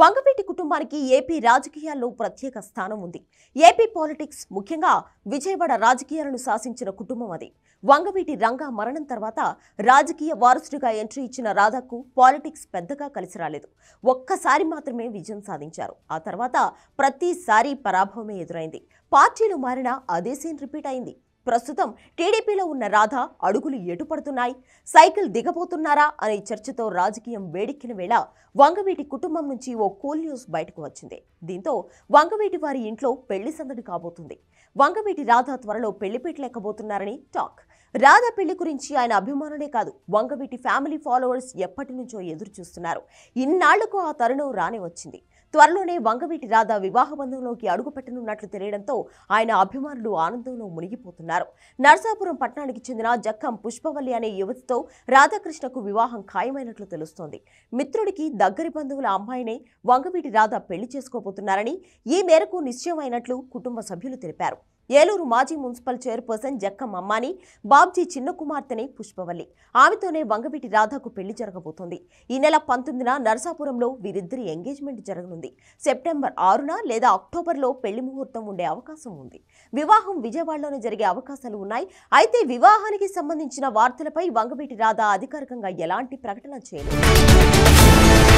వంగపేటి కుటుంబానికి ఏపీ రాజకీయాల్లో ప్రత్యేక స్థానం ఉంది ఏపీ పాలిటిక్స్ ముఖ్యంగా విజయవాడ రాజకీయాలను శాసించిన కుటుంబం అది వంగవీటి రంగా మరణం తర్వాత రాజకీయ వారసుడిగా ఎంట్రీ ఇచ్చిన రాధకు పాలిటిక్స్ పెద్దగా కలిసి రాలేదు ఒక్కసారి మాత్రమే విజయం సాధించారు ఆ తర్వాత ప్రతిసారి పరాభవమే ఎదురైంది పార్టీలు మారినా అదే సీన్ రిపీట్ అయింది ప్రస్తుతం టీడీపీలో ఉన్న రాధ అడుగులు ఎటుపడుతున్నాయి సైకిల్ దిగబోతున్నారా అనే చర్చతో రాజకీయం వేడెక్కిన వేళ వంగవీటి కుటుంబం నుంచి ఓ కూల్ న్యూస్ బయటకు వచ్చింది దీంతో వంగవీటి వారి ఇంట్లో పెళ్లి సందడి కాబోతుంది వంగవీటి రాధ త్వరలో పెళ్లి పెట్టలేకపోతున్నారని టాక్ రాధ పెళ్లి గురించి ఆయన అభిమానులే కాదు వంగవీటి ఫ్యామిలీ ఫాలోవర్స్ ఎప్పటి నుంచో ఎదురు చూస్తున్నారు ఇన్నాళ్లకు ఆ తరుణం రాని వచ్చింది త్వరలోనే వంగవీటి రాధ వివాహ బంధంలోకి అడుగుపెట్టనున్నట్లు తెలియడంతో ఆయన అభిమానులు ఆనందంలో మునిగిపోతున్నారు నర్సాపురం పట్టణానికి చెందిన జక్కం పుష్పవల్లి అనే యువతితో రాధాకృష్ణకు వివాహం ఖాయమైనట్లు తెలుస్తోంది మిత్రుడికి దగ్గరి బంధువుల అమ్మాయినే వంగవీటి రాధ పెళ్లి చేసుకోబోతున్నారని ఈ మేరకు నిశ్చయమైనట్లు కుటుంబ సభ్యులు తెలిపారు ఏలూరు మాజీ మున్సిపల్ చైర్పర్సన్ జక్కం అమ్మాని బాబ్జీ చిన్న కుమార్తెని పుష్పవల్లి ఆమెతోనే వంగవీటి రాధకు పెళ్లి జరగబోతోంది ఈ నెల పంతొమ్మిదిన నరసాపురంలో వీరిద్దరి ఎంగేజ్మెంట్ జరగనుంది సెప్టెంబర్ ఆరున లేదా అక్టోబర్లో పెళ్లి ముహూర్తం ఉండే అవకాశం ఉంది వివాహం విజయవాడలోనే జరిగే అవకాశాలు ఉన్నాయి అయితే వివాహానికి సంబంధించిన వార్తలపై వంగవీటి రాధా అధికారికంగా ఎలాంటి ప్రకటన చేయలేదు